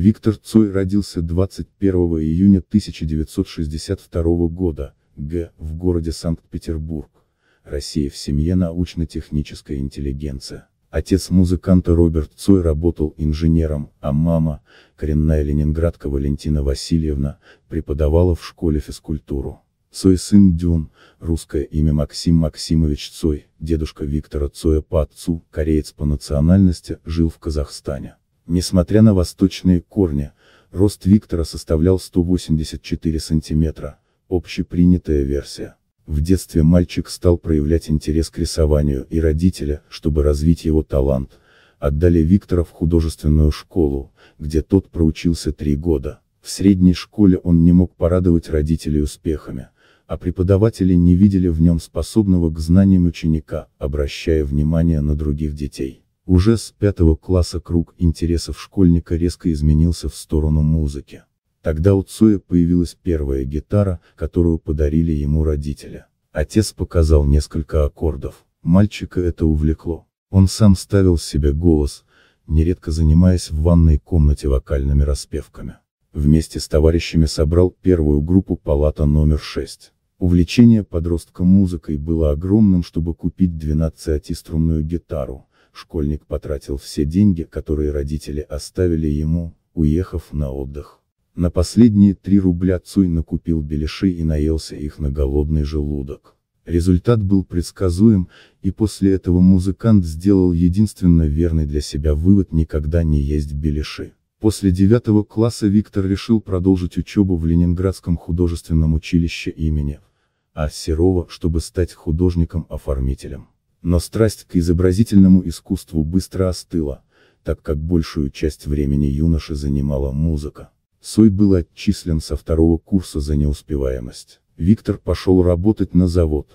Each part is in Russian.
Виктор Цой родился 21 июня 1962 года, г. в городе Санкт-Петербург. Россия в семье научно-техническая интеллигенция. Отец музыканта Роберт Цой работал инженером, а мама, коренная ленинградка Валентина Васильевна, преподавала в школе физкультуру. Цой сын Дюн, русское имя Максим Максимович Цой, дедушка Виктора Цоя по отцу, кореец по национальности, жил в Казахстане. Несмотря на восточные корни, рост Виктора составлял 184 сантиметра, общепринятая версия. В детстве мальчик стал проявлять интерес к рисованию и родители, чтобы развить его талант, отдали Виктора в художественную школу, где тот проучился три года. В средней школе он не мог порадовать родителей успехами, а преподаватели не видели в нем способного к знаниям ученика, обращая внимание на других детей. Уже с пятого класса круг интересов школьника резко изменился в сторону музыки. Тогда у Цоя появилась первая гитара, которую подарили ему родители. Отец показал несколько аккордов. Мальчика это увлекло. Он сам ставил себе голос, нередко занимаясь в ванной комнате вокальными распевками. Вместе с товарищами собрал первую группу «Палата номер 6». Увлечение подростка музыкой было огромным, чтобы купить 12-струнную гитару, школьник потратил все деньги, которые родители оставили ему, уехав на отдых. На последние три рубля Цуй накупил беляши и наелся их на голодный желудок. Результат был предсказуем, и после этого музыкант сделал единственно верный для себя вывод никогда не есть беляши. После девятого класса Виктор решил продолжить учебу в Ленинградском художественном училище имени А. Серова, чтобы стать художником-оформителем. Но страсть к изобразительному искусству быстро остыла, так как большую часть времени юноши занимала музыка. Сой был отчислен со второго курса за неуспеваемость. Виктор пошел работать на завод,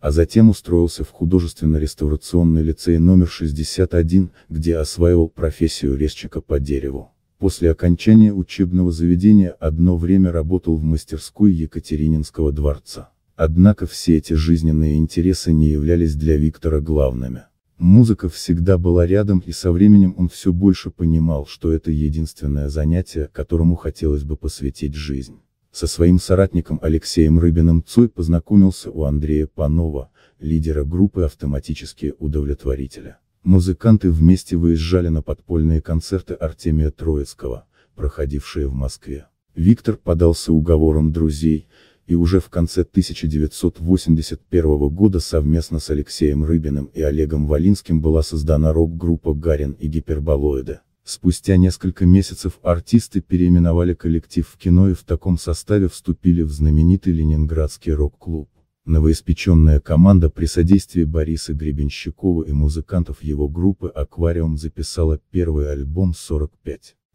а затем устроился в художественно-реставрационный лицей номер 61, где осваивал профессию резчика по дереву. После окончания учебного заведения одно время работал в мастерской Екатерининского дворца. Однако все эти жизненные интересы не являлись для Виктора главными. Музыка всегда была рядом и со временем он все больше понимал, что это единственное занятие, которому хотелось бы посвятить жизнь. Со своим соратником Алексеем Рыбиным Цой познакомился у Андрея Панова, лидера группы «Автоматические удовлетворители». Музыканты вместе выезжали на подпольные концерты Артемия Троицкого, проходившие в Москве. Виктор подался уговорам друзей, и уже в конце 1981 года совместно с Алексеем Рыбиным и Олегом Валинским была создана рок-группа «Гарин и Гиперболоиды. Спустя несколько месяцев артисты переименовали коллектив в кино и в таком составе вступили в знаменитый ленинградский рок-клуб. Новоиспеченная команда при содействии Бориса Гребенщикова и музыкантов его группы «Аквариум» записала первый альбом «45».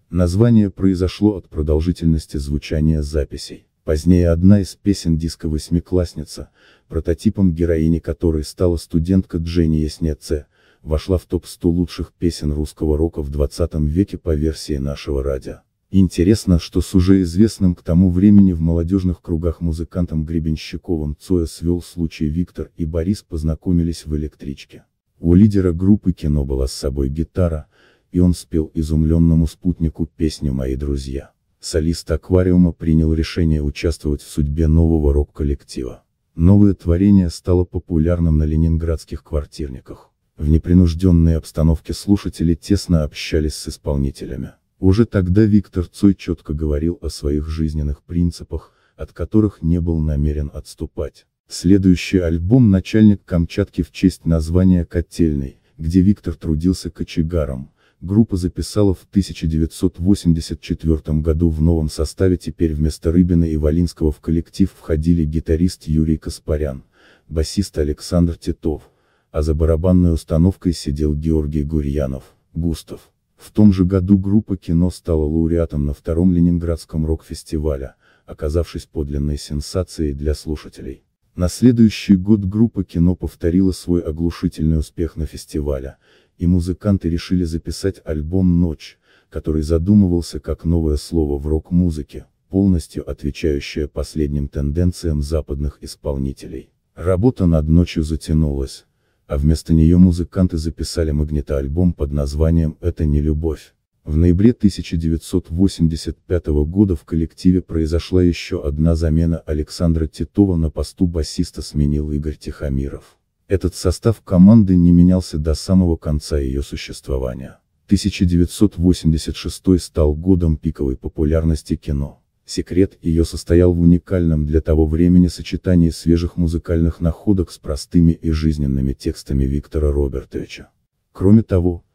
Название произошло от продолжительности звучания записей. Позднее одна из песен диска «Восьмиклассница», прототипом героини которой стала студентка Дженни Яснеце, вошла в топ-100 лучших песен русского рока в 20 веке по версии нашего радио. Интересно, что с уже известным к тому времени в молодежных кругах музыкантом Гребенщиковым Цоя свел случай Виктор и Борис познакомились в электричке. У лидера группы кино была с собой гитара, и он спел изумленному спутнику песню «Мои друзья» солист аквариума принял решение участвовать в судьбе нового рок-коллектива. Новое творение стало популярным на ленинградских квартирниках. В непринужденной обстановке слушатели тесно общались с исполнителями. Уже тогда Виктор Цой четко говорил о своих жизненных принципах, от которых не был намерен отступать. Следующий альбом «Начальник Камчатки» в честь названия «Котельный», где Виктор трудился кочегаром, группа записала в 1984 году в новом составе теперь вместо Рыбина и Валинского в коллектив входили гитарист Юрий Каспарян, басист Александр Титов, а за барабанной установкой сидел Георгий Гурьянов, Густав. В том же году группа «Кино» стала лауреатом на втором Ленинградском рок-фестивале, оказавшись подлинной сенсацией для слушателей. На следующий год группа «Кино» повторила свой оглушительный успех на фестивале, и музыканты решили записать альбом «Ночь», который задумывался как новое слово в рок-музыке, полностью отвечающее последним тенденциям западных исполнителей. Работа над «Ночью» затянулась, а вместо нее музыканты записали магнитоальбом под названием «Это не любовь». В ноябре 1985 года в коллективе произошла еще одна замена Александра Титова на посту басиста сменил Игорь Тихомиров. Этот состав команды не менялся до самого конца ее существования. 1986 стал годом пиковой популярности кино. Секрет ее состоял в уникальном для того времени сочетании свежих музыкальных находок с простыми и жизненными текстами Виктора Робертовича. Кроме того,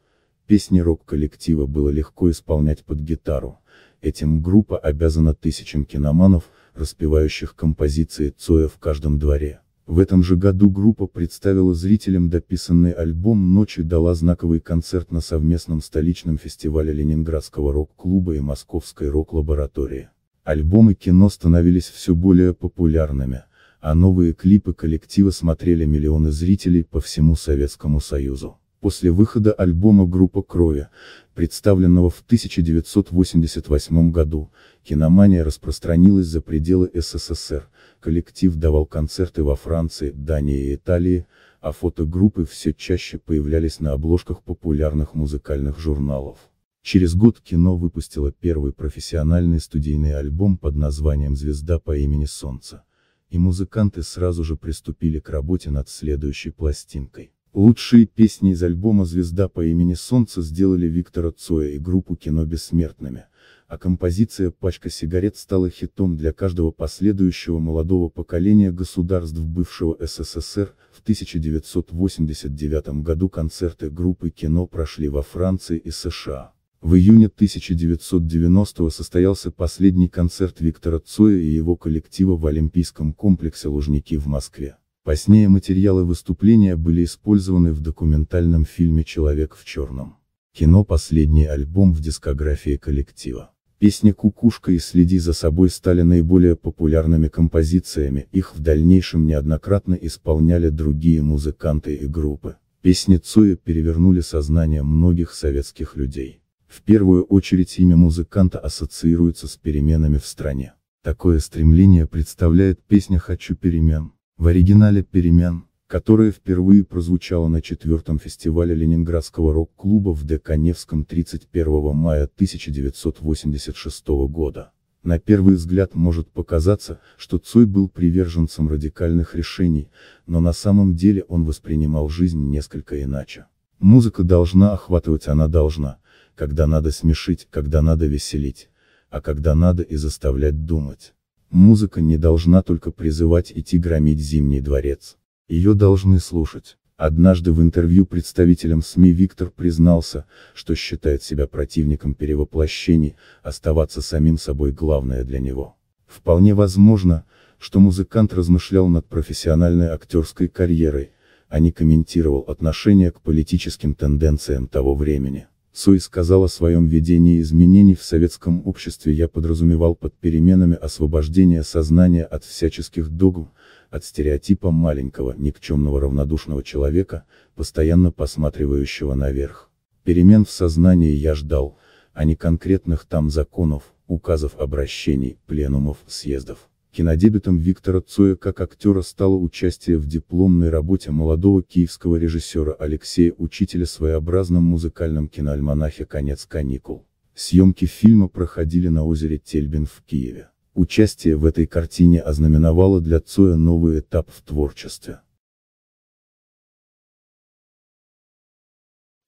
песни рок-коллектива было легко исполнять под гитару, этим группа обязана тысячам киноманов, распевающих композиции Цоя в каждом дворе. В этом же году группа представила зрителям дописанный альбом «Ночь» и дала знаковый концерт на совместном столичном фестивале Ленинградского рок-клуба и Московской рок-лаборатории. Альбомы кино становились все более популярными, а новые клипы коллектива смотрели миллионы зрителей по всему Советскому Союзу после выхода альбома «Группа крови», представленного в 1988 году, киномания распространилась за пределы СССР, коллектив давал концерты во Франции, Дании и Италии, а фотогруппы все чаще появлялись на обложках популярных музыкальных журналов. Через год кино выпустило первый профессиональный студийный альбом под названием «Звезда по имени Солнце», и музыканты сразу же приступили к работе над следующей пластинкой. Лучшие песни из альбома «Звезда по имени Солнце» сделали Виктора Цоя и группу кино бессмертными, а композиция «Пачка сигарет» стала хитом для каждого последующего молодого поколения государств бывшего СССР. В 1989 году концерты группы кино прошли во Франции и США. В июне 1990 состоялся последний концерт Виктора Цоя и его коллектива в Олимпийском комплексе Лужники в Москве. Позднее материалы выступления были использованы в документальном фильме «Человек в черном». Кино «Последний альбом» в дискографии коллектива. Песни «Кукушка» и «Следи за собой» стали наиболее популярными композициями, их в дальнейшем неоднократно исполняли другие музыканты и группы. Песни Цоя перевернули сознание многих советских людей. В первую очередь имя музыканта ассоциируется с переменами в стране. Такое стремление представляет песня «Хочу перемен», в оригинале «Перемен», которая впервые прозвучала на четвертом фестивале Ленинградского рок-клуба в ДК Невском 31 мая 1986 года. На первый взгляд может показаться, что Цой был приверженцем радикальных решений, но на самом деле он воспринимал жизнь несколько иначе. Музыка должна охватывать, она должна, когда надо смешить, когда надо веселить, а когда надо и заставлять думать. Музыка не должна только призывать идти громить Зимний дворец. Ее должны слушать. Однажды в интервью представителям СМИ Виктор признался, что считает себя противником перевоплощений, оставаться самим собой главное для него. Вполне возможно, что музыкант размышлял над профессиональной актерской карьерой, а не комментировал отношение к политическим тенденциям того времени. Суй сказал о своем видении изменений в советском обществе я подразумевал под переменами освобождение сознания от всяческих догм, от стереотипа маленького, никчемного равнодушного человека, постоянно посматривающего наверх. Перемен в сознании я ждал, а не конкретных там законов, указов обращений, пленумов, съездов. Кинодебютом Виктора Цоя как актера стало участие в дипломной работе молодого киевского режиссера Алексея Учителя своеобразном музыкальном киноальманахе «Конец каникул». Съемки фильма проходили на озере Тельбин в Киеве. Участие в этой картине ознаменовало для Цоя новый этап в творчестве.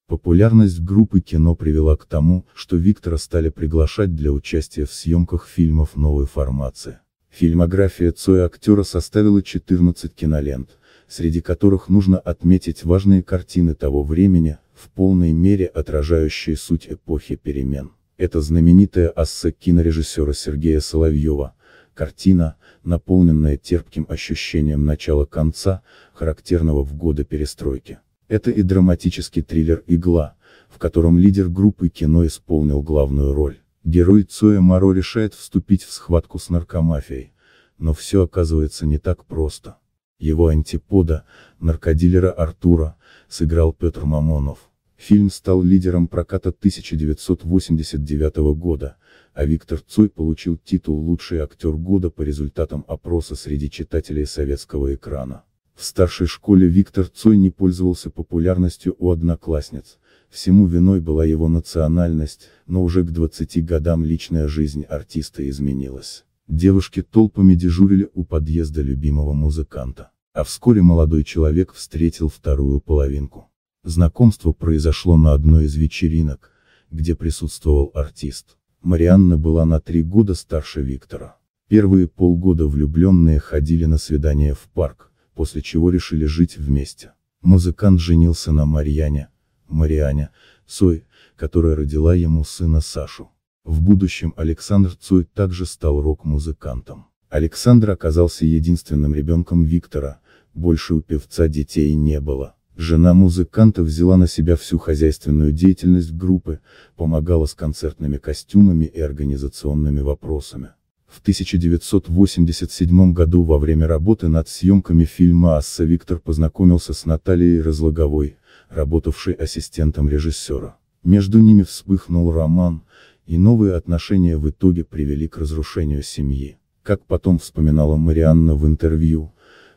Популярность группы кино привела к тому, что Виктора стали приглашать для участия в съемках фильмов новой формации. Фильмография Цоя актера составила 14 кинолент, среди которых нужно отметить важные картины того времени, в полной мере отражающие суть эпохи перемен. Это знаменитая асса кинорежиссера Сергея Соловьева, картина, наполненная терпким ощущением начала-конца, характерного в годы перестройки. Это и драматический триллер «Игла», в котором лидер группы кино исполнил главную роль. Герой Цоя Моро решает вступить в схватку с наркомафией. Но все оказывается не так просто. Его антипода, наркодилера Артура, сыграл Петр Мамонов. Фильм стал лидером проката 1989 года, а Виктор Цой получил титул «Лучший актер года» по результатам опроса среди читателей советского экрана. В старшей школе Виктор Цой не пользовался популярностью у одноклассниц, всему виной была его национальность, но уже к 20 годам личная жизнь артиста изменилась. Девушки толпами дежурили у подъезда любимого музыканта, а вскоре молодой человек встретил вторую половинку. Знакомство произошло на одной из вечеринок, где присутствовал артист. Марианна была на три года старше Виктора. Первые полгода влюбленные ходили на свидания в парк, после чего решили жить вместе. Музыкант женился на Марьяне, Мариане, Цой, которая родила ему сына Сашу. В будущем Александр Цой также стал рок-музыкантом. Александр оказался единственным ребенком Виктора, больше у певца детей не было. Жена музыканта взяла на себя всю хозяйственную деятельность группы, помогала с концертными костюмами и организационными вопросами. В 1987 году во время работы над съемками фильма «Асса» Виктор познакомился с Натальей Разлаговой, работавшей ассистентом режиссера. Между ними вспыхнул роман, и новые отношения в итоге привели к разрушению семьи. Как потом вспоминала Марианна в интервью,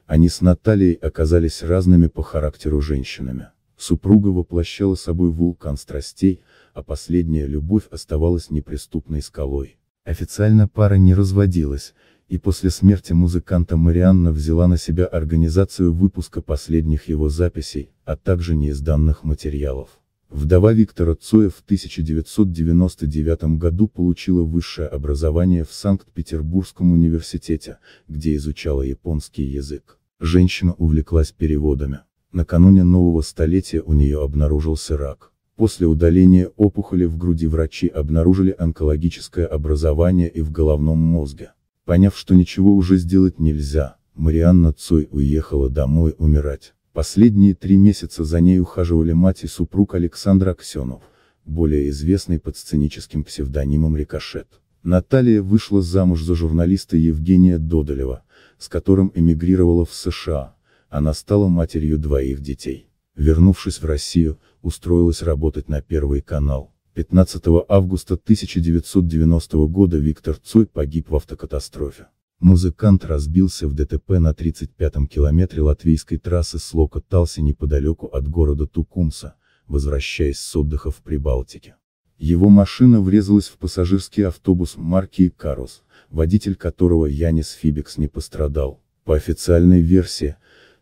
они с Натальей оказались разными по характеру женщинами. Супруга воплощала собой вулкан страстей, а последняя любовь оставалась неприступной скалой. Официально пара не разводилась, и после смерти музыканта Марианна взяла на себя организацию выпуска последних его записей, а также неизданных материалов. Вдова Виктора Цоя в 1999 году получила высшее образование в Санкт-Петербургском университете, где изучала японский язык. Женщина увлеклась переводами. Накануне нового столетия у нее обнаружился рак. После удаления опухоли в груди врачи обнаружили онкологическое образование и в головном мозге. Поняв, что ничего уже сделать нельзя, Марианна Цой уехала домой умирать. Последние три месяца за ней ухаживали мать и супруг Александр Аксенов, более известный под сценическим псевдонимом Рикошет. Наталья вышла замуж за журналиста Евгения Додолева, с которым эмигрировала в США, она стала матерью двоих детей. Вернувшись в Россию, устроилась работать на Первый канал. 15 августа 1990 года Виктор Цой погиб в автокатастрофе. Музыкант разбился в ДТП на 35-м километре латвийской трассы Слока-Талси неподалеку от города Тукумса, возвращаясь с отдыха в Прибалтике. Его машина врезалась в пассажирский автобус марки «Карус», водитель которого Янис Фибикс не пострадал. По официальной версии,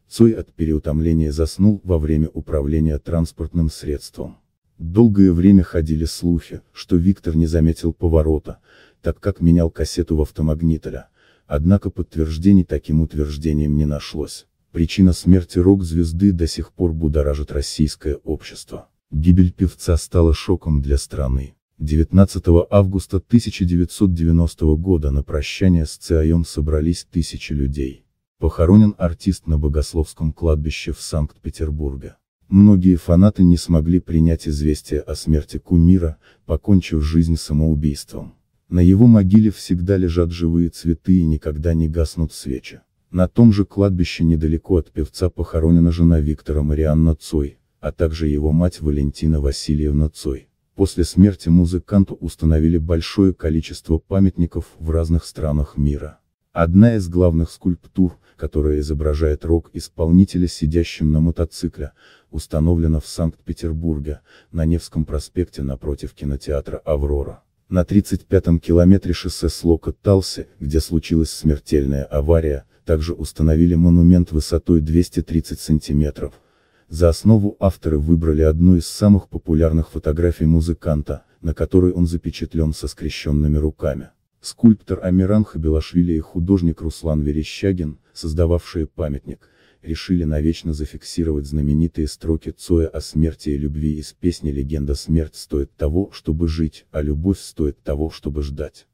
Цой от переутомления заснул во время управления транспортным средством. Долгое время ходили слухи, что Виктор не заметил поворота, так как менял кассету в автомагнитора, однако подтверждений таким утверждением не нашлось. Причина смерти рок-звезды до сих пор будоражит российское общество. Гибель певца стала шоком для страны. 19 августа 1990 года на прощание с ЦАем собрались тысячи людей. Похоронен артист на Богословском кладбище в Санкт-Петербурге. Многие фанаты не смогли принять известие о смерти кумира, покончив жизнь самоубийством. На его могиле всегда лежат живые цветы и никогда не гаснут свечи. На том же кладбище недалеко от певца похоронена жена Виктора Марианна Цой, а также его мать Валентина Васильевна Цой. После смерти музыканту установили большое количество памятников в разных странах мира. Одна из главных скульптур, которая изображает рок-исполнителя сидящим на мотоцикле, установлена в Санкт-Петербурге, на Невском проспекте напротив кинотеатра «Аврора». На 35-м километре шоссе с талси где случилась смертельная авария, также установили монумент высотой 230 сантиметров. За основу авторы выбрали одну из самых популярных фотографий музыканта, на которой он запечатлен со скрещенными руками. Скульптор Амиран Хабилашвили и художник Руслан Верещагин, создававшие памятник, решили навечно зафиксировать знаменитые строки Цоя о смерти и любви из песни «Легенда смерть стоит того, чтобы жить, а любовь стоит того, чтобы ждать».